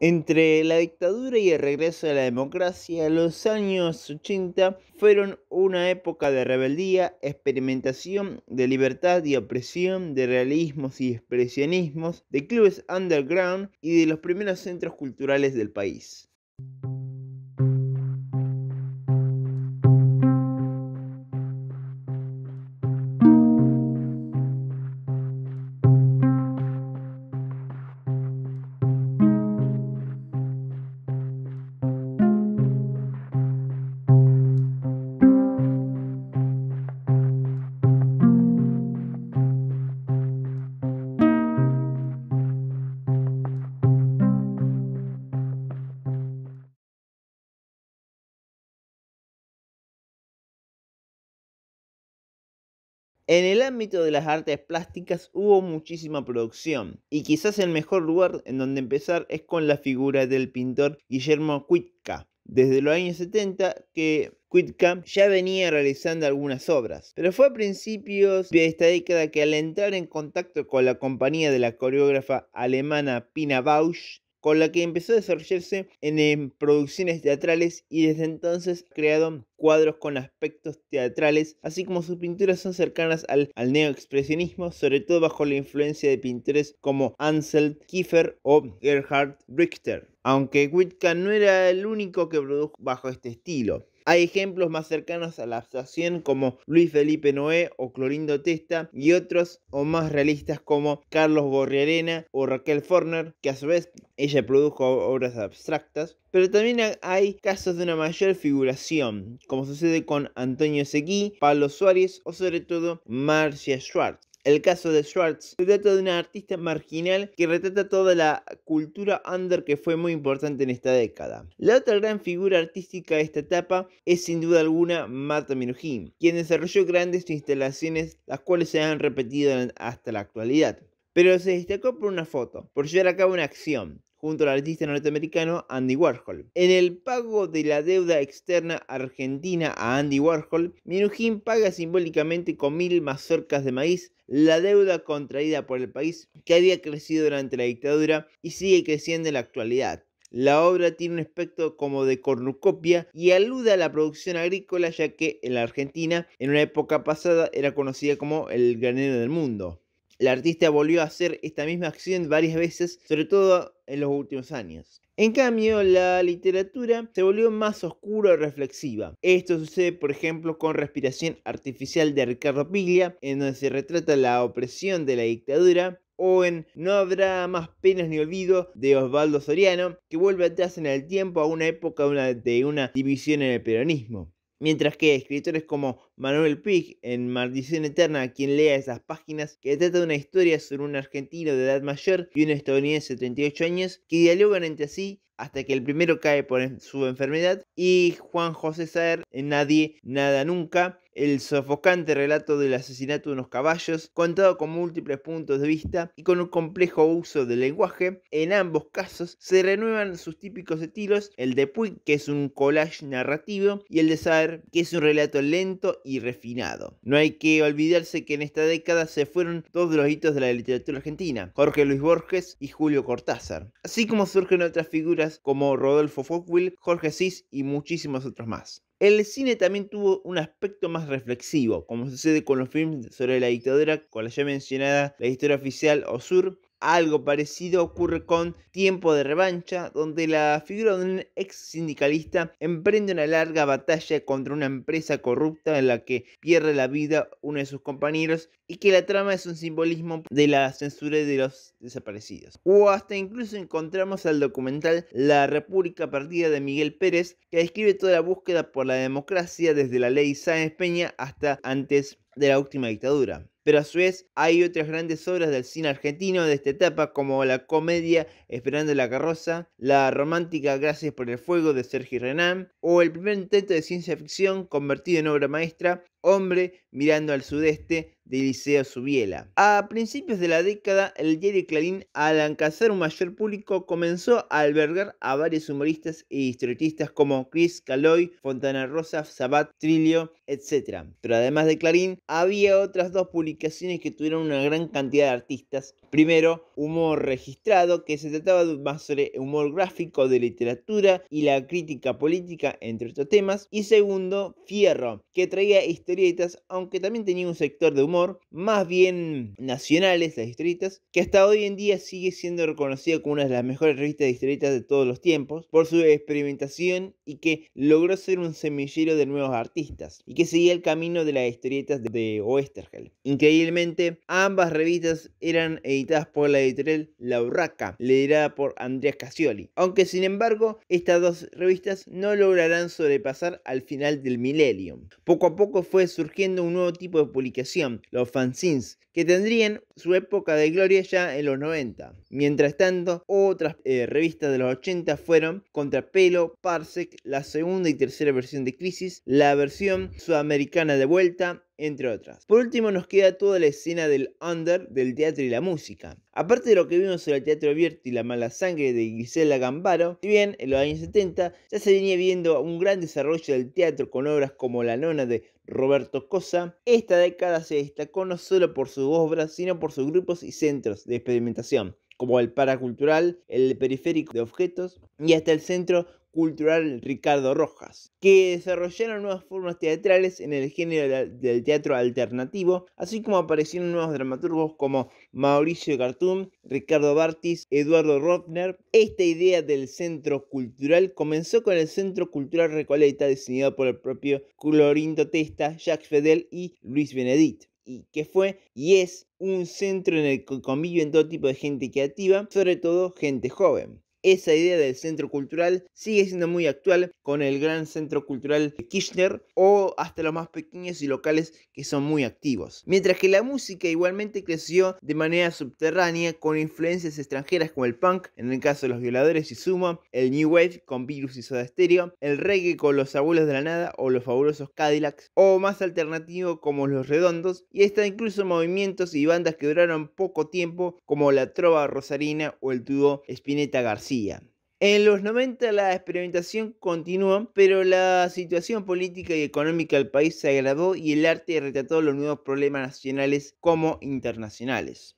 Entre la dictadura y el regreso de la democracia, los años 80 fueron una época de rebeldía, experimentación de libertad y opresión, de realismos y expresionismos, de clubes underground y de los primeros centros culturales del país. En el ámbito de las artes plásticas hubo muchísima producción y quizás el mejor lugar en donde empezar es con la figura del pintor Guillermo Cuitca. Desde los años 70 que Kuitka ya venía realizando algunas obras, pero fue a principios de esta década que al entrar en contacto con la compañía de la coreógrafa alemana Pina Bausch, con la que empezó a desarrollarse en, em, producciones teatrales y desde entonces ha creado cuadros con aspectos teatrales, así como sus pinturas son cercanas al, neoexpresionismo, sobre todo bajo la influencia de pintores como Ansel Kiefer o Gerhard Richter, aunque Whitka no era el único que produjo bajo este estilo. Hay ejemplos más cercanos a la abstracción como Luis Felipe Noé o Clorindo Testa y otros o más realistas como Carlos Gorriarena o Raquel Forner, que a su vez ella produjo obras abstractas, pero también hay casos de una mayor figuración, como sucede con Antonio Seguí, Pablo Suárez o sobre todo Marcia Schwartz. El caso de Schwartz se trata de una artista marginal que retrata toda la cultura under que fue muy importante en esta década. La otra gran figura artística de esta etapa es sin duda alguna Marta Minujín, quien desarrolló grandes instalaciones las cuales se han repetido hasta la actualidad pero se destacó por una foto, por llevar a cabo una acción junto al artista norteamericano Andy Warhol. En el pago de la deuda externa argentina a Andy Warhol, Minujín paga simbólicamente con mil mazorcas de maíz la deuda contraída por el país que había crecido durante la dictadura y sigue creciendo en la actualidad. La obra tiene un aspecto como de cornucopia y alude a la producción agrícola ya que en la Argentina en una época pasada era conocida como el granero del mundo. La artista volvió a hacer esta misma acción varias veces, sobre todo en los últimos años. En cambio, la literatura se volvió más oscura y reflexiva. Esto sucede, por ejemplo, con Respiración Artificial de Ricardo Piglia, en donde se retrata la opresión de la dictadura, o en No habrá más penas ni olvido de Osvaldo Soriano, que vuelve atrás en el tiempo a una época de una división en el peronismo. Mientras que escritores como Manuel Pig en Maldición Eterna, quien lea esas páginas, que trata de una historia sobre un argentino de edad mayor y un estadounidense de 38 años que dialogan entre sí hasta que el primero cae por su enfermedad, y Juan José Saer en Nadie, Nada Nunca, el sofocante relato del asesinato de unos caballos, contado con múltiples puntos de vista y con un complejo uso del lenguaje, en ambos casos se renuevan sus típicos estilos, el de Puig, que es un collage narrativo, y el de Saer, que es un relato lento y refinado. No hay que olvidarse que en esta década se fueron todos los hitos de la literatura argentina, Jorge Luis Borges y Julio Cortázar, así como surgen otras figuras como Rodolfo Fockwell, Jorge Cis y muchísimos otros más. El cine también tuvo un aspecto más reflexivo, como sucede con los filmes sobre la dictadura, con la ya mencionada La Historia Oficial o Sur, algo parecido ocurre con Tiempo de Revancha, donde la figura de un ex sindicalista emprende una larga batalla contra una empresa corrupta en la que pierde la vida uno de sus compañeros y que la trama es un simbolismo de la censura de los desaparecidos. O hasta incluso encontramos al documental La República Perdida de Miguel Pérez, que describe toda la búsqueda por la democracia desde la ley Sáenz Peña hasta antes de la última dictadura pero a su vez hay otras grandes obras del cine argentino de esta etapa como la comedia Esperando la carroza, la romántica Gracias por el fuego de Sergio Renan o el primer intento de ciencia ficción convertido en obra maestra Hombre mirando al sudeste de Eliseo Subiela. A principios de la década, el diario Clarín, al alcanzar un mayor público, comenzó a albergar a varios humoristas e historietistas como Chris Caloy, Fontana Rosa, Sabat, Trilio etc. Pero además de Clarín, había otras dos publicaciones que tuvieron una gran cantidad de artistas. Primero, Humor Registrado, que se trataba más sobre humor gráfico de literatura y la crítica política, entre otros temas. Y segundo, Fierro, que traía historietas, aunque también tenía un sector de humor más bien nacionales, las historietas, que hasta hoy en día sigue siendo reconocida como una de las mejores revistas de historietas de todos los tiempos por su experimentación y que logró ser un semillero de nuevos artistas y que seguía el camino de las historietas de Oesterhel. Increíblemente, ambas revistas eran editadas por la editorial La Urraca, liderada por Andrea Cassioli, aunque sin embargo estas dos revistas no lograrán sobrepasar al final del millennium. Poco a poco fue surgiendo un nuevo tipo de publicación, los fanzines, que tendrían su época de gloria ya en los 90. Mientras tanto, otras eh, revistas de los 80 fueron Contrapelo, Parsec, la segunda y tercera versión de Crisis, la versión sudamericana de vuelta, entre otras. Por último nos queda toda la escena del under del teatro y la música. Aparte de lo que vimos sobre el teatro abierto y la mala sangre de Gisela Gambaro, si bien en los años 70 ya se venía viendo un gran desarrollo del teatro con obras como La nona de Roberto Cosa, esta década se destacó no solo por sus obras, sino por sus grupos y centros de experimentación como el paracultural, el periférico de objetos y hasta el centro cultural Ricardo Rojas, que desarrollaron nuevas formas teatrales en el género del teatro alternativo, así como aparecieron nuevos dramaturgos como Mauricio Cartún, Ricardo Bartis, Eduardo Rothner. Esta idea del centro cultural comenzó con el Centro Cultural Recoleta, diseñado por el propio Clorinto Testa, Jacques Fedel y Luis Benedit y que fue y es un centro en el que conviven todo tipo de gente creativa, sobre todo gente joven. Esa idea del centro cultural sigue siendo muy actual con el gran centro cultural Kirchner o hasta los más pequeños y locales que son muy activos. Mientras que la música igualmente creció de manera subterránea con influencias extranjeras como el punk, en el caso de los violadores y sumo el New Wave con Virus y Soda Stereo, el reggae con los abuelos de la nada o los fabulosos Cadillacs, o más alternativo como los redondos, y hasta incluso movimientos y bandas que duraron poco tiempo como la trova rosarina o el dúo Espineta García. En los 90 la experimentación continuó, pero la situación política y económica del país se agravó y el arte retrató los nuevos problemas nacionales como internacionales.